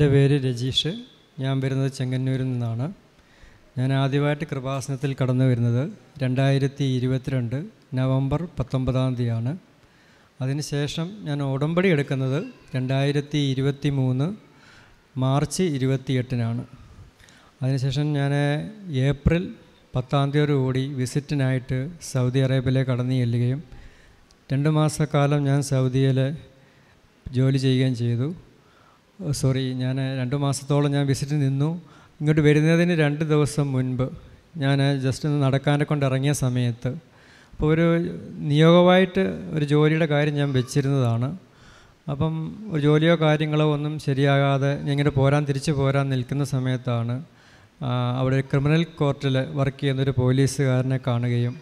എൻ്റെ പേര് രജീഷ് ഞാൻ വരുന്നത് ചെങ്ങന്നൂരിൽ നിന്നാണ് ഞാൻ ആദ്യമായിട്ട് കൃപാസനത്തിൽ കടന്നു വരുന്നത് രണ്ടായിരത്തി ഇരുപത്തിരണ്ട് നവംബർ പത്തൊമ്പതാം തീയതിയാണ് അതിനുശേഷം ഞാൻ ഉടമ്പടി എടുക്കുന്നത് രണ്ടായിരത്തി ഇരുപത്തി മൂന്ന് മാർച്ച് ഇരുപത്തിയെട്ടിനാണ് അതിനുശേഷം ഞാൻ ഏപ്രിൽ പത്താം കൂടി വിസിറ്റിനായിട്ട് സൗദി അറേബ്യയിലേക്ക് കടന്നു ചെല്ലുകയും രണ്ട് മാസക്കാലം ഞാൻ സൗദിയിൽ ജോലി ചെയ്യുകയും ചെയ്തു സോറി uh, ഞാൻ uh, രണ്ട് മാസത്തോളം ഞാൻ വിസിറ്റ് നിന്നു ഇങ്ങോട്ട് വരുന്നതിന് രണ്ട് ദിവസം മുൻപ് ഞാൻ ജസ്റ്റ് uh, ഒന്ന് നടക്കാനെ കൊണ്ട് ഇറങ്ങിയ സമയത്ത് അപ്പോൾ ഒരു നിയോഗമായിട്ട് ഒരു ജോലിയുടെ കാര്യം ഞാൻ വെച്ചിരുന്നതാണ് അപ്പം ഒരു ജോലിയോ കാര്യങ്ങളോ ഒന്നും ശരിയാകാതെ ഇങ്ങോട്ട് പോരാൻ തിരിച്ചു പോരാൻ നിൽക്കുന്ന സമയത്താണ് അവിടെ ക്രിമിനൽ കോർട്ടിൽ വർക്ക് ചെയ്യുന്നൊരു പോലീസുകാരനെ കാണുകയും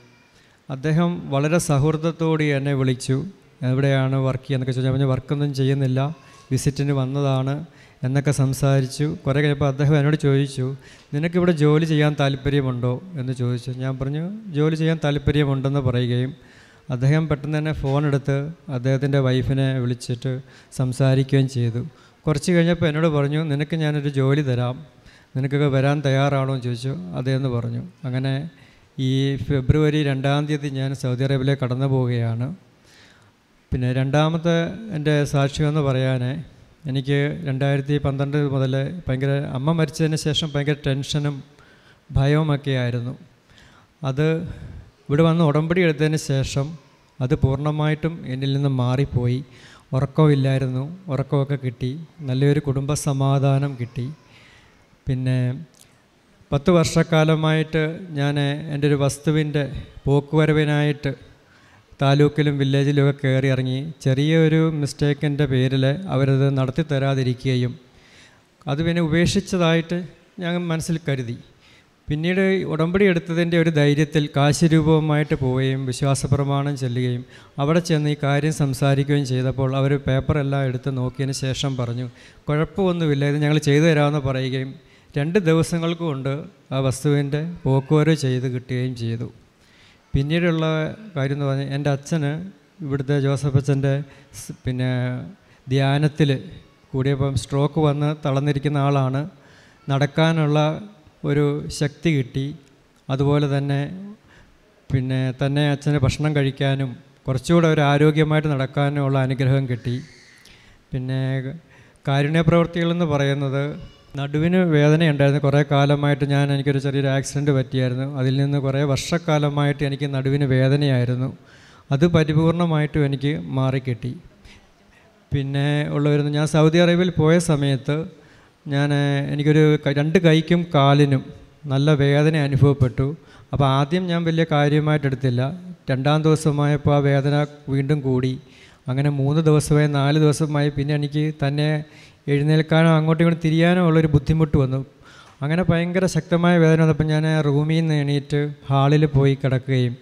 അദ്ദേഹം വളരെ സൗഹൃദത്തോടെ എന്നെ വിളിച്ചു എവിടെയാണ് വർക്ക് ചെയ്യുന്നതൊക്കെ ചോദിച്ചാൽ ഞാൻ വർക്ക് വർക്കൊന്നും ചെയ്യുന്നില്ല വിസിറ്റിന് വന്നതാണ് എന്നൊക്കെ സംസാരിച്ചു കുറേ കഴിഞ്ഞപ്പോൾ അദ്ദേഹം എന്നോട് ചോദിച്ചു നിനക്കിവിടെ ജോലി ചെയ്യാൻ താല്പര്യമുണ്ടോ എന്ന് ചോദിച്ചു ഞാൻ പറഞ്ഞു ജോലി ചെയ്യാൻ താല്പര്യമുണ്ടെന്ന് പറയുകയും അദ്ദേഹം പെട്ടെന്ന് തന്നെ ഫോൺ എടുത്ത് അദ്ദേഹത്തിൻ്റെ വൈഫിനെ വിളിച്ചിട്ട് സംസാരിക്കുകയും ചെയ്തു കുറച്ച് കഴിഞ്ഞപ്പോൾ എന്നോട് പറഞ്ഞു നിനക്ക് ഞാനൊരു ജോലി തരാം നിനക്കൊക്കെ വരാൻ തയ്യാറാണോ എന്ന് ചോദിച്ചു അതേന്ന് പറഞ്ഞു അങ്ങനെ ഈ ഫെബ്രുവരി രണ്ടാം തീയതി ഞാൻ സൗദി അറേബ്യയിലേക്ക് കടന്നു പോവുകയാണ് പിന്നെ രണ്ടാമത്തെ എൻ്റെ സാക്ഷ്യമെന്ന് പറയാൻ എനിക്ക് രണ്ടായിരത്തി പന്ത്രണ്ട് മുതൽ ഭയങ്കര അമ്മ മരിച്ചതിന് ശേഷം ഭയങ്കര ടെൻഷനും ഭയവുമൊക്കെ ആയിരുന്നു അത് ഇവിടെ വന്ന് ഉടമ്പടി എടുത്തതിന് ശേഷം അത് പൂർണ്ണമായിട്ടും എന്നിൽ നിന്ന് മാറിപ്പോയി ഉറക്കമില്ലായിരുന്നു ഉറക്കമൊക്കെ കിട്ടി നല്ലൊരു കുടുംബ സമാധാനം കിട്ടി പിന്നെ പത്ത് വർഷക്കാലമായിട്ട് ഞാൻ എൻ്റെ ഒരു വസ്തുവിൻ്റെ പോക്കുവരവിനായിട്ട് താലൂക്കിലും വില്ലേജിലുമൊക്കെ കയറി ഇറങ്ങി ചെറിയൊരു മിസ്റ്റേക്കിൻ്റെ പേരിൽ അവരത് നടത്തി തരാതിരിക്കുകയും അത് പിന്നെ ഉപേക്ഷിച്ചതായിട്ട് ഞങ്ങൾ മനസ്സിൽ കരുതി പിന്നീട് ഉടമ്പടി എടുത്തതിൻ്റെ ഒരു ധൈര്യത്തിൽ കാശിരൂപവുമായിട്ട് പോവുകയും വിശ്വാസപ്രമാണം ചെല്ലുകയും അവിടെ ചെന്ന് ഈ കാര്യം സംസാരിക്കുകയും ചെയ്തപ്പോൾ അവർ പേപ്പറെല്ലാം എടുത്ത് നോക്കിയതിന് ശേഷം പറഞ്ഞു കുഴപ്പമൊന്നുമില്ല ഇത് ഞങ്ങൾ ചെയ്തു തരാമെന്ന് പറയുകയും രണ്ട് ദിവസങ്ങൾക്കുകൊണ്ട് കൊണ്ട് ആ വസ്തുവിൻ്റെ പോക്കുവരവ് ചെയ്ത് കിട്ടുകയും ചെയ്തു പിന്നീടുള്ള കാര്യം എന്ന് പറഞ്ഞാൽ എൻ്റെ അച്ഛന് ഇവിടുത്തെ ജോസഫ് അച്ഛൻ്റെ പിന്നെ ധ്യാനത്തിൽ കൂടിയപ്പം സ്ട്രോക്ക് വന്ന് തളർന്നിരിക്കുന്ന ആളാണ് നടക്കാനുള്ള ഒരു ശക്തി കിട്ടി അതുപോലെ തന്നെ പിന്നെ തന്നെ അച്ഛന് ഭക്ഷണം കഴിക്കാനും കുറച്ചുകൂടെ ഒരു ആരോഗ്യമായിട്ട് നടക്കാനുമുള്ള അനുഗ്രഹം കിട്ടി പിന്നെ കാരുണ്യ പ്രവൃത്തികളെന്ന് പറയുന്നത് നടുവിന് വേദനയുണ്ടായിരുന്നു കുറേ കാലമായിട്ട് ഞാൻ എനിക്കൊരു ചെറിയൊരു ആക്സിഡൻറ്റ് പറ്റിയായിരുന്നു അതിൽ നിന്ന് കുറേ വർഷക്കാലമായിട്ട് എനിക്ക് നടുവിന് വേദനയായിരുന്നു അത് പരിപൂർണമായിട്ടും എനിക്ക് മാറിക്കിട്ടി പിന്നെ ഉള്ളവരുന്ന് ഞാൻ സൗദി അറേബ്യയിൽ പോയ സമയത്ത് ഞാൻ എനിക്കൊരു രണ്ട് കൈക്കും കാലിനും നല്ല വേദന അനുഭവപ്പെട്ടു അപ്പോൾ ആദ്യം ഞാൻ വലിയ കാര്യമായിട്ട് എടുത്തില്ല രണ്ടാം ദിവസമായപ്പോൾ ആ വേദന വീണ്ടും കൂടി അങ്ങനെ മൂന്ന് ദിവസമായി നാല് ദിവസമായി പിന്നെ എനിക്ക് തന്നെ എഴുന്നേൽക്കാനോ അങ്ങോട്ടും ഇങ്ങോട്ടും തിരിയാനോ ഉള്ളൊരു ബുദ്ധിമുട്ട് വന്നു അങ്ങനെ ഭയങ്കര ശക്തമായ വേദന വന്നപ്പോൾ ഞാൻ റൂമിൽ നിന്ന് എണീറ്റ് ഹാളിൽ പോയി കിടക്കുകയും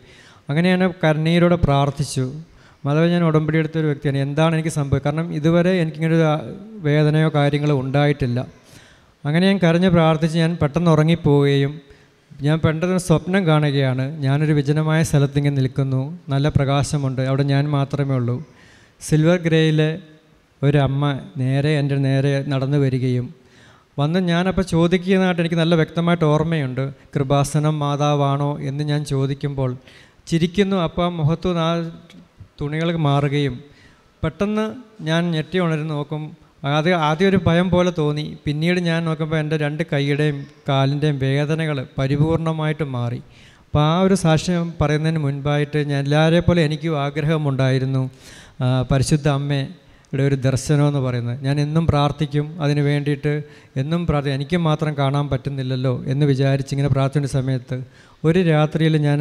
അങ്ങനെ ഞാൻ കർണീരോട് പ്രാർത്ഥിച്ചു മാധവ് ഞാൻ ഉടമ്പടി എടുത്ത ഒരു വ്യക്തിയാണ് എന്താണ് എനിക്ക് സംഭവം കാരണം ഇതുവരെ എനിക്കിങ്ങനൊരു വേദനയോ കാര്യങ്ങളോ ഉണ്ടായിട്ടില്ല അങ്ങനെ ഞാൻ കരഞ്ഞ് പ്രാർത്ഥിച്ച് ഞാൻ പെട്ടെന്ന് ഉറങ്ങിപ്പോവുകയും ഞാൻ പെട്ടെന്ന് സ്വപ്നം കാണുകയാണ് ഞാനൊരു വിജനമായ സ്ഥലത്തിങ്ങനെ നിൽക്കുന്നു നല്ല പ്രകാശമുണ്ട് അവിടെ ഞാൻ മാത്രമേ ഉള്ളൂ സിൽവർ ഗ്രേയിലെ ഒരമ്മ നേരെ എൻ്റെ നേരെ നടന്നു വരികയും വന്ന് ഞാനപ്പോൾ ചോദിക്കുന്നതായിട്ട് എനിക്ക് നല്ല വ്യക്തമായിട്ട് ഓർമ്മയുണ്ട് കൃപാസനം മാതാവാണോ എന്ന് ഞാൻ ചോദിക്കുമ്പോൾ ചിരിക്കുന്നു അപ്പോൾ ആ മുഖത്തു ആ തുണികൾ മാറുകയും പെട്ടെന്ന് ഞാൻ ഞെട്ടി ഉണരുന്ന് നോക്കും അത് ആദ്യം ഒരു ഭയം പോലെ തോന്നി പിന്നീട് ഞാൻ നോക്കുമ്പോൾ എൻ്റെ രണ്ട് കൈയുടെയും കാലിൻ്റെയും വേദനകൾ പരിപൂർണമായിട്ട് മാറി അപ്പോൾ ആ ഒരു സാക്ഷ്യം പറയുന്നതിന് മുൻപായിട്ട് ഞാൻ എല്ലാവരെ പോലെ എനിക്കും ആഗ്രഹമുണ്ടായിരുന്നു പരിശുദ്ധ അമ്മേ ഇവിടെ ഒരു ദർശനം എന്ന് പറയുന്നത് ഞാൻ എന്നും പ്രാർത്ഥിക്കും അതിന് വേണ്ടിയിട്ട് എന്നും പ്രാർത്ഥി എനിക്ക് മാത്രം കാണാൻ പറ്റുന്നില്ലല്ലോ എന്ന് വിചാരിച്ച് ഇങ്ങനെ പ്രാർത്ഥിക്കുന്ന സമയത്ത് ഒരു രാത്രിയിൽ ഞാൻ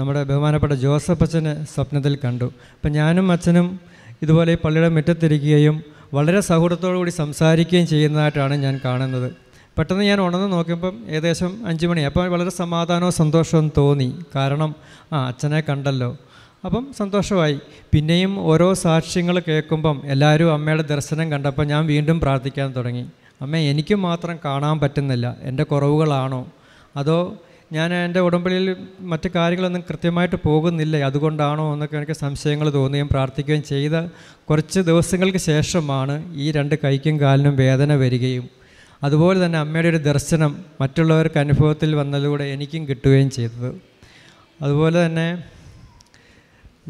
നമ്മുടെ ബഹുമാനപ്പെട്ട ജോസഫ് അച്ഛനെ സ്വപ്നത്തിൽ കണ്ടു അപ്പം ഞാനും അച്ഛനും ഇതുപോലെ ഈ പള്ളിയുടെ മുറ്റത്തിരിക്കുകയും വളരെ സൗഹൃദത്തോടു കൂടി സംസാരിക്കുകയും ചെയ്യുന്നതായിട്ടാണ് ഞാൻ കാണുന്നത് പെട്ടെന്ന് ഞാൻ ഉണർന്ന് നോക്കിയപ്പം ഏകദേശം അഞ്ച് മണി അപ്പോൾ വളരെ സമാധാനവും സന്തോഷവും തോന്നി കാരണം ആ അച്ഛനെ കണ്ടല്ലോ അപ്പം സന്തോഷമായി പിന്നെയും ഓരോ സാക്ഷ്യങ്ങൾ കേൾക്കുമ്പം എല്ലാവരും അമ്മയുടെ ദർശനം കണ്ടപ്പോൾ ഞാൻ വീണ്ടും പ്രാർത്ഥിക്കാൻ തുടങ്ങി അമ്മ എനിക്ക് മാത്രം കാണാൻ പറ്റുന്നില്ല എൻ്റെ കുറവുകളാണോ അതോ ഞാൻ എൻ്റെ ഉടമ്പടിയിൽ മറ്റു കാര്യങ്ങളൊന്നും കൃത്യമായിട്ട് പോകുന്നില്ല അതുകൊണ്ടാണോ എന്നൊക്കെ എനിക്ക് സംശയങ്ങൾ തോന്നുകയും പ്രാർത്ഥിക്കുകയും ചെയ്ത കുറച്ച് ദിവസങ്ങൾക്ക് ശേഷമാണ് ഈ രണ്ട് കൈക്കും കാലിനും വേദന വരികയും അതുപോലെ തന്നെ അമ്മയുടെ ഒരു ദർശനം മറ്റുള്ളവർക്ക് അനുഭവത്തിൽ വന്നതിലൂടെ എനിക്കും കിട്ടുകയും ചെയ്തത് അതുപോലെ തന്നെ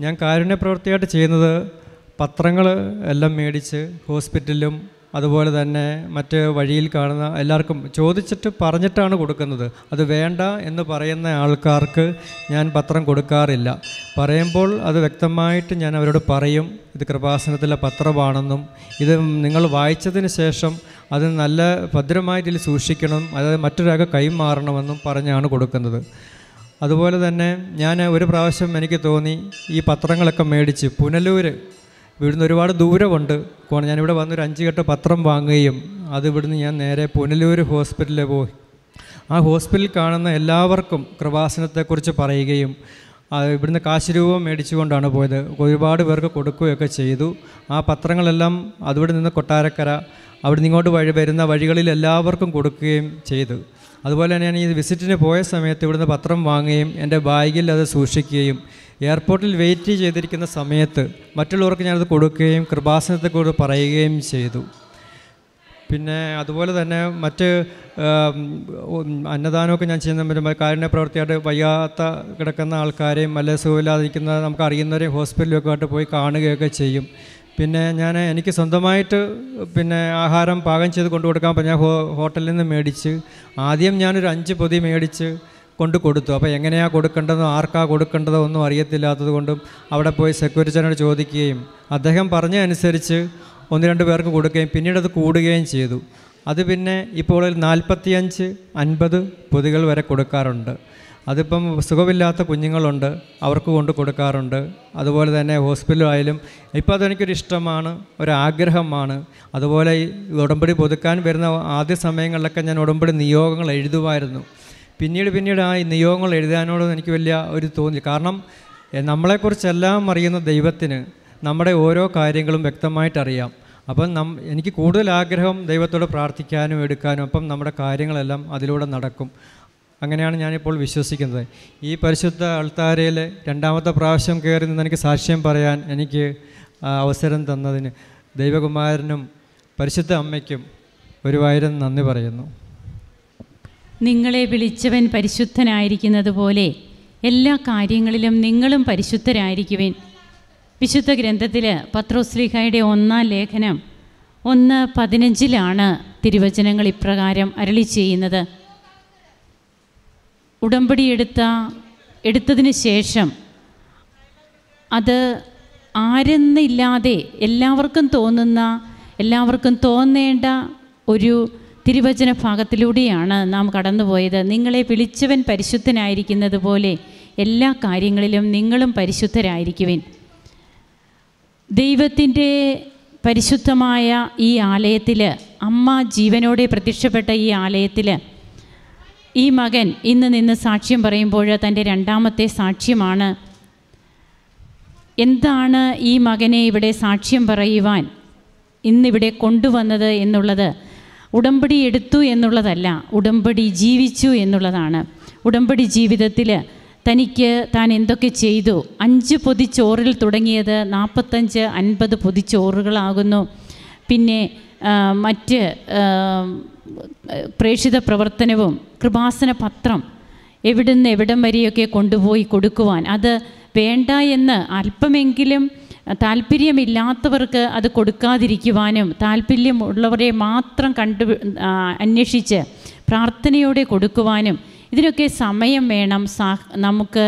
ഞാൻ കാരുണ്യപ്രവൃത്തിയായിട്ട് ചെയ്യുന്നത് പത്രങ്ങൾ എല്ലാം മേടിച്ച് ഹോസ്പിറ്റലിലും അതുപോലെ തന്നെ മറ്റ് വഴിയിൽ കാണുന്ന എല്ലാവർക്കും ചോദിച്ചിട്ട് പറഞ്ഞിട്ടാണ് കൊടുക്കുന്നത് അത് വേണ്ട എന്ന് പറയുന്ന ആൾക്കാർക്ക് ഞാൻ പത്രം കൊടുക്കാറില്ല പറയുമ്പോൾ അത് വ്യക്തമായിട്ട് ഞാൻ അവരോട് പറയും ഇത് കൃപാസനത്തിലെ പത്രമാണെന്നും ഇത് നിങ്ങൾ വായിച്ചതിന് ശേഷം അത് നല്ല ഭദ്രമായിട്ട് സൂക്ഷിക്കണം അതായത് മറ്റൊരാൾക്ക് കൈമാറണമെന്നും പറഞ്ഞാണ് കൊടുക്കുന്നത് അതുപോലെ തന്നെ ഞാൻ ഒരു പ്രാവശ്യം എനിക്ക് തോന്നി ഈ പത്രങ്ങളൊക്കെ മേടിച്ച് പുനലൂർ ഇവിടുന്ന് ഒരുപാട് ദൂരമുണ്ട് ഞാനിവിടെ വന്നൊരു അഞ്ച് കെട്ട് പത്രം വാങ്ങുകയും അത് ഇവിടുന്ന് ഞാൻ നേരെ പുനലൂർ ഹോസ്പിറ്റലിൽ പോയി ആ ഹോസ്പിറ്റലിൽ കാണുന്ന എല്ലാവർക്കും കൃപാസനത്തെക്കുറിച്ച് പറയുകയും ഇവിടുന്ന് കാശ് രൂപം മേടിച്ചുകൊണ്ടാണ് പോയത് ഒരുപാട് പേർക്ക് കൊടുക്കുകയൊക്കെ ചെയ്തു ആ പത്രങ്ങളെല്ലാം അവിടെ നിന്ന് കൊട്ടാരക്കര അവിടെ നിന്ന് ഇങ്ങോട്ട് വഴി വരുന്ന വഴികളിൽ എല്ലാവർക്കും കൊടുക്കുകയും ചെയ്തു അതുപോലെ തന്നെ ഞാൻ ഈ വിസിറ്റിന് പോയ സമയത്ത് ഇവിടുന്ന് പത്രം വാങ്ങുകയും എൻ്റെ ബാഗിൽ അത് സൂക്ഷിക്കുകയും എയർപോർട്ടിൽ വെയിറ്റ് ചെയ്തിരിക്കുന്ന സമയത്ത് മറ്റുള്ളവർക്ക് ഞാനത് കൊടുക്കുകയും കൃപാസനത്തെക്കുറിച്ച് പറയുകയും ചെയ്തു പിന്നെ അതുപോലെ തന്നെ മറ്റ് അന്നദാനമൊക്കെ ഞാൻ ചെയ്യുന്ന വരുമ്പോൾ കാരുണ്യ പ്രവർത്തിയായിട്ട് വയ്യാത്ത കിടക്കുന്ന ആൾക്കാരെയും അല്ലെങ്കിൽ സുഖമില്ലാതിരിക്കുന്ന നമുക്ക് അറിയുന്നവരെയും ഹോസ്പിറ്റലിലൊക്കെ ആയിട്ട് പോയി കാണുകയൊക്കെ ചെയ്യും പിന്നെ ഞാൻ എനിക്ക് സ്വന്തമായിട്ട് പിന്നെ ആഹാരം പാകം ചെയ്ത് കൊണ്ടു കൊടുക്കാൻ ഞാൻ ഹോട്ടലിൽ നിന്ന് മേടിച്ച് ആദ്യം ഞാനൊരു അഞ്ച് പൊതി മേടിച്ച് കൊണ്ട് കൊടുത്തു അപ്പോൾ എങ്ങനെയാണ് കൊടുക്കേണ്ടതോ ആർക്കാ കൊടുക്കേണ്ടതോ ഒന്നും അറിയത്തില്ലാത്തത് കൊണ്ടും അവിടെ പോയി സെക്യൂരിറ്റിനോട് ചോദിക്കുകയും അദ്ദേഹം പറഞ്ഞ അനുസരിച്ച് ഒന്ന് രണ്ട് പേർക്ക് കൊടുക്കുകയും പിന്നീട് അത് കൂടുകയും ചെയ്തു അത് പിന്നെ ഇപ്പോൾ നാൽപ്പത്തിയഞ്ച് അൻപത് പൊതികൾ വരെ കൊടുക്കാറുണ്ട് അതിപ്പം സുഖമില്ലാത്ത കുഞ്ഞുങ്ങളുണ്ട് അവർക്ക് കൊണ്ട് കൊടുക്കാറുണ്ട് അതുപോലെ തന്നെ ഹോസ്പിറ്റലായാലും ഇപ്പോൾ അതെനിക്കൊരു ഇഷ്ടമാണ് ഒരാഗ്രഹമാണ് അതുപോലെ ഈ ഉടമ്പടി പുതുക്കാൻ വരുന്ന ആദ്യ സമയങ്ങളിലൊക്കെ ഞാൻ ഉടമ്പടി നിയോഗങ്ങൾ എഴുതുമായിരുന്നു പിന്നീട് പിന്നീട് ആ നിയോഗങ്ങൾ എഴുതാനോട് എനിക്ക് വലിയ ഒരു തോന്നി കാരണം നമ്മളെക്കുറിച്ചെല്ലാം അറിയുന്ന ദൈവത്തിന് നമ്മുടെ ഓരോ കാര്യങ്ങളും വ്യക്തമായിട്ടറിയാം അപ്പം നം എനിക്ക് കൂടുതൽ ആഗ്രഹം ദൈവത്തോട് പ്രാർത്ഥിക്കാനും എടുക്കാനും അപ്പം നമ്മുടെ കാര്യങ്ങളെല്ലാം അതിലൂടെ നടക്കും അങ്ങനെയാണ് ഞാനിപ്പോൾ വിശ്വസിക്കുന്നത് ഈ പരിശുദ്ധ അൾത്താരയിൽ രണ്ടാമത്തെ പ്രാവശ്യം കയറി നിന്ന് എനിക്ക് സാക്ഷ്യം പറയാൻ എനിക്ക് അവസരം തന്നതിന് ദൈവകുമാരനും പരിശുദ്ധ അമ്മയ്ക്കും ഒരുവായിരം നന്ദി പറയുന്നു നിങ്ങളെ വിളിച്ചവൻ പരിശുദ്ധനായിരിക്കുന്നത് പോലെ എല്ലാ കാര്യങ്ങളിലും നിങ്ങളും പരിശുദ്ധരായിരിക്കുവാൻ വിശുദ്ധ ഗ്രന്ഥത്തിൽ പത്രോസ്ലിഹയുടെ ഒന്നാം ലേഖനം ഒന്ന് പതിനഞ്ചിലാണ് തിരുവചനങ്ങൾ ഇപ്രകാരം അരളി ചെയ്യുന്നത് ഉടമ്പടി എടുത്ത എടുത്തതിന് ശേഷം അത് ആരെന്നില്ലാതെ എല്ലാവർക്കും തോന്നുന്ന എല്ലാവർക്കും തോന്നേണ്ട ഒരു തിരുവചന ഭാഗത്തിലൂടെയാണ് നാം കടന്നുപോയത് നിങ്ങളെ വിളിച്ചവൻ പരിശുദ്ധനായിരിക്കുന്നത് പോലെ എല്ലാ കാര്യങ്ങളിലും നിങ്ങളും പരിശുദ്ധരായിരിക്കുവിൻ ദൈവത്തിൻ്റെ പരിശുദ്ധമായ ഈ ആലയത്തിൽ അമ്മ ജീവനോടെ പ്രത്യക്ഷപ്പെട്ട ഈ ആലയത്തിൽ ഈ മകൻ ഇന്ന് നിന്ന് സാക്ഷ്യം പറയുമ്പോൾ തൻ്റെ രണ്ടാമത്തെ സാക്ഷ്യമാണ് എന്താണ് ഈ മകനെ ഇവിടെ സാക്ഷ്യം പറയുവാൻ ഇന്നിവിടെ കൊണ്ടുവന്നത് എന്നുള്ളത് ഉടമ്പടി എടുത്തു എന്നുള്ളതല്ല ഉടമ്പടി ജീവിച്ചു എന്നുള്ളതാണ് ഉടമ്പടി ജീവിതത്തിൽ തനിക്ക് താൻ എന്തൊക്കെ ചെയ്തു അഞ്ച് പൊതിച്ചോറിൽ തുടങ്ങിയത് നാൽപ്പത്തഞ്ച് അൻപത് പൊതിച്ചോറുകളാകുന്നു പിന്നെ മറ്റ് പ്രേക്ഷിത പ്രവർത്തനവും കൃപാസന പത്രം എവിടുന്ന് എവിടം വരെയൊക്കെ കൊണ്ടുപോയി കൊടുക്കുവാൻ അത് വേണ്ട എന്ന് അല്പമെങ്കിലും താല്പര്യമില്ലാത്തവർക്ക് അത് കൊടുക്കാതിരിക്കുവാനും താല്പര്യമുള്ളവരെ മാത്രം കണ്ടു അന്വേഷിച്ച് പ്രാർത്ഥനയോടെ കൊടുക്കുവാനും ഇതിനൊക്കെ സമയം വേണം നമുക്ക്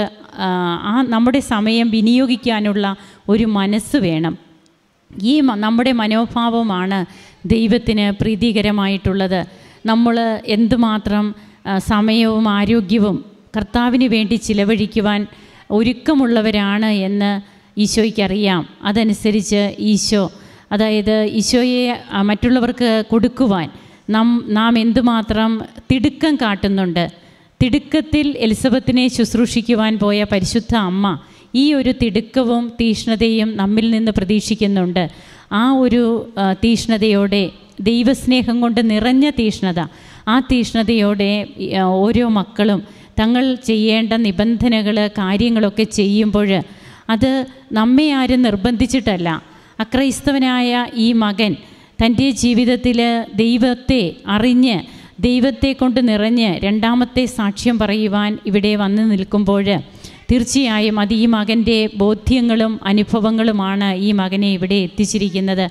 ആ നമ്മുടെ സമയം വിനിയോഗിക്കാനുള്ള ഒരു മനസ്സ് വേണം ഈ നമ്മുടെ മനോഭാവമാണ് ദൈവത്തിന് പ്രീതികരമായിട്ടുള്ളത് നമ്മൾ എന്തുമാത്രം സമയവും ആരോഗ്യവും കർത്താവിന് വേണ്ടി ചിലവഴിക്കുവാൻ ഒരുക്കമുള്ളവരാണ് എന്ന് ഈശോയ്ക്കറിയാം അതനുസരിച്ച് ഈശോ അതായത് ഈശോയെ മറ്റുള്ളവർക്ക് കൊടുക്കുവാൻ നാം നാം എന്തുമാത്രം തിടുക്കം കാട്ടുന്നുണ്ട് തിടുക്കത്തിൽ എലിസബത്തിനെ ശുശ്രൂഷിക്കുവാൻ പോയ പരിശുദ്ധ അമ്മ ഈ ഒരു തിടുക്കവും തീഷ്ണതയും നമ്മിൽ നിന്ന് പ്രതീക്ഷിക്കുന്നുണ്ട് ആ ഒരു തീഷ്ണതയോടെ ദൈവസ്നേഹം കൊണ്ട് നിറഞ്ഞ തീഷ്ണത ആ തീഷ്ണതയോടെ ഓരോ മക്കളും തങ്ങൾ ചെയ്യേണ്ട നിബന്ധനകൾ കാര്യങ്ങളൊക്കെ ചെയ്യുമ്പോൾ അത് നമ്മെ ആരും നിർബന്ധിച്ചിട്ടല്ല അക്രൈസ്തവനായ ഈ മകൻ തൻ്റെ ജീവിതത്തിൽ ദൈവത്തെ അറിഞ്ഞ് ദൈവത്തെ കൊണ്ട് നിറഞ്ഞ് രണ്ടാമത്തെ സാക്ഷ്യം പറയുവാൻ ഇവിടെ വന്നു നിൽക്കുമ്പോൾ തീർച്ചയായും അത് ഈ മകൻ്റെ ബോധ്യങ്ങളും അനുഭവങ്ങളുമാണ് ഈ മകനെ ഇവിടെ എത്തിച്ചിരിക്കുന്നത്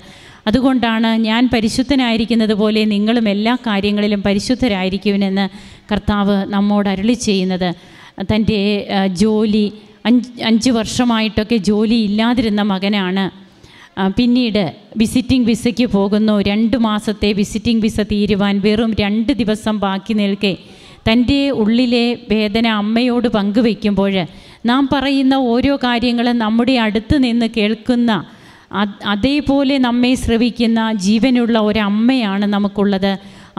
അതുകൊണ്ടാണ് ഞാൻ പരിശുദ്ധനായിരിക്കുന്നത് പോലെ നിങ്ങളും എല്ലാ കാര്യങ്ങളിലും പരിശുദ്ധരായിരിക്കുമെന്ന് കർത്താവ് നമ്മോട് അരുളി ചെയ്യുന്നത് തൻ്റെ ജോലി അഞ്ച് അഞ്ച് വർഷമായിട്ടൊക്കെ ജോലി ഇല്ലാതിരുന്ന മകനാണ് പിന്നീട് വിസിറ്റിംഗ് വിസയ്ക്ക് പോകുന്നു രണ്ട് മാസത്തെ വിസിറ്റിംഗ് വിസ തീരുവാൻ വെറും രണ്ട് ദിവസം ബാക്കി നിൽക്കെ തൻ്റെ ഉള്ളിലെ വേദന അമ്മയോട് പങ്കുവെക്കുമ്പോൾ നാം പറയുന്ന ഓരോ കാര്യങ്ങളും നമ്മുടെ അടുത്ത് നിന്ന് കേൾക്കുന്ന അതേപോലെ നമ്മെ ശ്രവിക്കുന്ന ജീവനുള്ള ഒരമ്മയാണ് നമുക്കുള്ളത്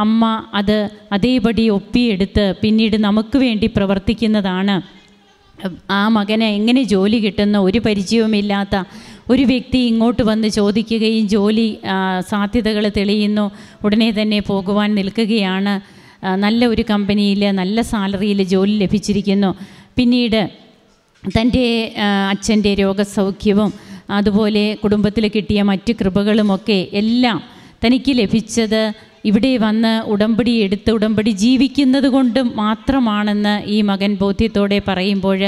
അമ്മ അത് അതേപടി ഒപ്പിയെടുത്ത് പിന്നീട് നമുക്ക് വേണ്ടി പ്രവർത്തിക്കുന്നതാണ് ആ മകനെ എങ്ങനെ ജോലി കിട്ടുന്ന ഒരു പരിചയവുമില്ലാത്ത ഒരു വ്യക്തി ഇങ്ങോട്ട് വന്ന് ചോദിക്കുകയും ജോലി സാധ്യതകൾ തെളിയുന്നു ഉടനെ തന്നെ പോകുവാൻ നിൽക്കുകയാണ് നല്ല ഒരു കമ്പനിയിൽ നല്ല സാലറിയിൽ ജോലി ലഭിച്ചിരിക്കുന്നു പിന്നീട് തൻ്റെ അച്ഛൻ്റെ രോഗസൗഖ്യവും അതുപോലെ കുടുംബത്തിൽ കിട്ടിയ മറ്റ് കൃപകളുമൊക്കെ എല്ലാം തനിക്ക് ലഭിച്ചത് ഇവിടെ വന്ന് ഉടമ്പടി എടുത്ത് ഉടമ്പടി ജീവിക്കുന്നത് കൊണ്ട് മാത്രമാണെന്ന് ഈ മകൻ ബോധ്യത്തോടെ പറയുമ്പോൾ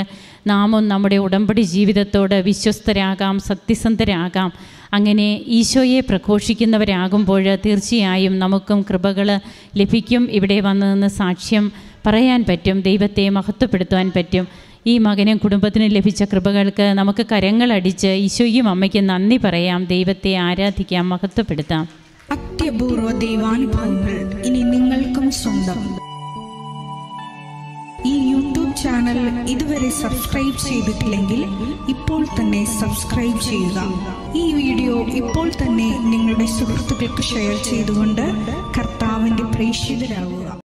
നാമും നമ്മുടെ ഉടമ്പടി ജീവിതത്തോട് വിശ്വസ്തരാകാം സത്യസന്ധരാകാം അങ്ങനെ ഈശോയെ പ്രഘോഷിക്കുന്നവരാകുമ്പോൾ തീർച്ചയായും നമുക്കും കൃപകൾ ലഭിക്കും ഇവിടെ വന്നതെന്ന് സാക്ഷ്യം പറയാൻ പറ്റും ദൈവത്തെ മഹത്വപ്പെടുത്തുവാൻ പറ്റും ഈ മകനും കുടുംബത്തിനും ലഭിച്ച കൃപകൾക്ക് നമുക്ക് കരങ്ങളടിച്ച് ഈശോയും അമ്മയ്ക്ക് നന്ദി പറയാം ദൈവത്തെ ആരാധിക്കാം മഹത്വപ്പെടുത്താം അത്യപൂർവ ദൈവാനുഭവങ്ങൾ ഇനി നിങ്ങൾക്കും സ്വന്തം ഈ യൂട്യൂബ് ചാനൽ ഇതുവരെ സബ്സ്ക്രൈബ് ചെയ്തിട്ടില്ലെങ്കിൽ ഇപ്പോൾ തന്നെ സബ്സ്ക്രൈബ് ചെയ്യുക ഈ വീഡിയോ ഇപ്പോൾ തന്നെ നിങ്ങളുടെ സുഹൃത്തുക്കൾക്ക് ഷെയർ ചെയ്തുകൊണ്ട് കർത്താവിൻ്റെ പ്രേക്ഷിതരാകുക